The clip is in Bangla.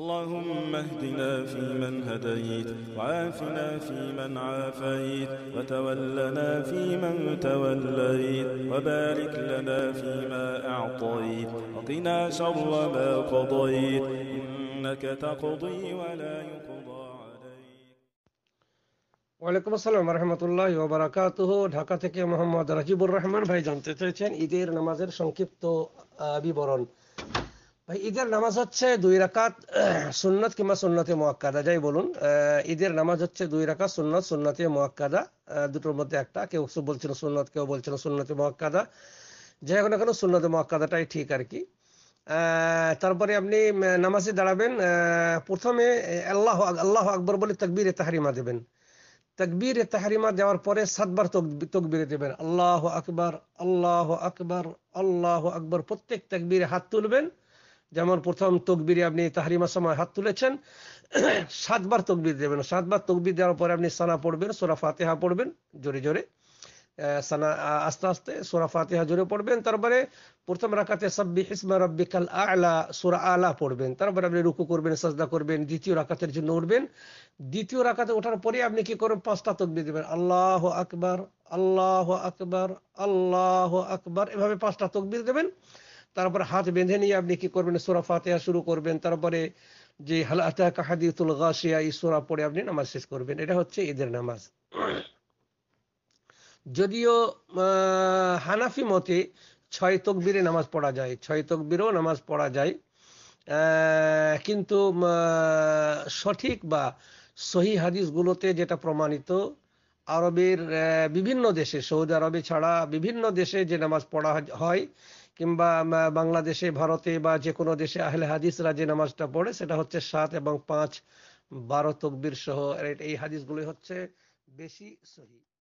اللهم اهدنا فيمن هديت وعافنا فيمن عافيت وتولنا فيمن توليت وبارك لنا فيما أعطيت وقنا شر ما قضيت إنك تقضي ولا يقضى عليك ওয়ালাইকুম আসসালাম রহমতুল্লাহ ওবরাকাতুহ ঢাকা থেকে মোহাম্মদ রাজিবুর রহমান ভাই জানতে চেয়েছেন ঈদের নামাজের সংক্ষিপ্ত বিবরণ ভাই ঈদের নামাজ হচ্ছে দুই রাকাত সুন্নত কিংবা সুন্নতে মোয়াক্কাদা যাই বলুন ঈদের নামাজ হচ্ছে দুই রাকাত সুন্নত সুন্নতে মোয়াক্কাদা দুটোর মধ্যে একটা কেউ বলছিল সুন্নত কেউ বলছিল সুন্নতে মোয়াক্কাদা যাই হোক না কেন সুন্নতে মোয়াক্কাদাটাই ঠিক আর কি তারপরে আপনি নামাজে দাঁড়াবেন প্রথমে আল্লাহ আল্লাহ আকবর বলে তকবীরে তাহারিমা দেবেন তকবির তাহারিমা দেওয়ার পরে সাতবার তকবীরে দেবেন আল্লাহ আকবর আল্লাহ আকবর আল্লাহ আকবর প্রত্যেক তকবীরে হাত তুলবেন যেমন প্রথম তকবির আপনি তাহারিমা সময় হাত তুলেছেন সাতবার তকবির দেবেন সাতবার তকবির দেওয়ার পরে আপনি সানা পড়বেন সোরা ফাতেহা পড়বেন জোরে জোরে সানা আস্তে আস্তে সোরা ফাতেহা জোরে পড়বেন তারপরে প্রথম রাখাতে সাব্বি রব্বিকাল আলা সোরা আলা পড়বেন তারপরে আপনি রুকু করবেন সাজদা করবেন দ্বিতীয় রাখাতের জন্য উঠবেন দ্বিতীয় রাখাতে ওঠার পরে আপনি কি করবেন পাঁচটা তকবির দেবেন আল্লাহ আকবার আল্লাহ আকবার আল্লাহ আকবার এভাবে পাঁচটা তকবির দেবেন তারপরে হাত বেঁধে নিয়ে আপনি কি করবেন সোরা ফাতেহা শুরু করবেন তারপরে যে হালাতা কাহাদিউতুল গাশিয়া এই সোরা পড়ে আপনি নামাজ শেষ করবেন এটা হচ্ছে ঈদের নামাজ যদিও হানাফি মতে ছয় তকবীরে নামাজ পড়া যায় ছয় তকবীরেও নামাজ পড়া যায় কিন্তু সঠিক বা সহি হাদিস গুলোতে যেটা প্রমাণিত আরবের বিভিন্ন দেশে সৌদি আরবে ছাড়া বিভিন্ন দেশে যে নামাজ পড়া হয় কিংবা বাংলাদেশে ভারতে বা যে কোনো দেশে আহলে হাদিসরা যে নামাজটা পড়ে সেটা হচ্ছে সাত এবং পাঁচ বারো তকবির সহ এই হাদিসগুলোই হচ্ছে বেশি সহি